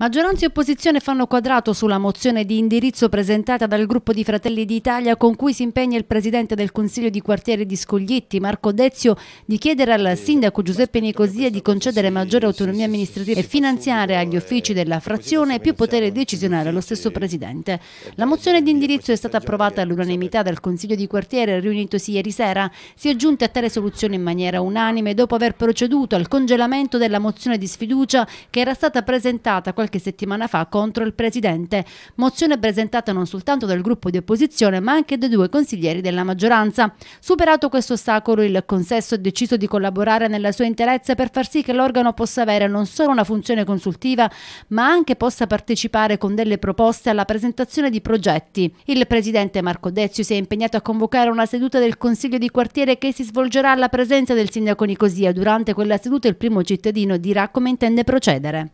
Maggioranza e opposizione fanno quadrato sulla mozione di indirizzo presentata dal gruppo di Fratelli d'Italia con cui si impegna il presidente del Consiglio di quartiere di Scoglietti, Marco Dezio, di chiedere al sindaco Giuseppe Nicosia di concedere maggiore autonomia amministrativa e finanziare agli uffici della frazione più potere decisionale allo stesso presidente. Eh, La mozione di indirizzo è stata approvata all'unanimità dal Consiglio di quartiere riunitosi ieri sera. Si è giunta a tale soluzione in maniera unanime dopo aver proceduto al congelamento della mozione di sfiducia che era stata presentata qualche qualche settimana fa contro il presidente, mozione presentata non soltanto dal gruppo di opposizione ma anche dai due consiglieri della maggioranza. Superato questo ostacolo, il consesso ha deciso di collaborare nella sua interezza per far sì che l'organo possa avere non solo una funzione consultiva ma anche possa partecipare con delle proposte alla presentazione di progetti. Il presidente Marco Dezio si è impegnato a convocare una seduta del consiglio di quartiere che si svolgerà alla presenza del sindaco Nicosia. Durante quella seduta il primo cittadino dirà come intende procedere.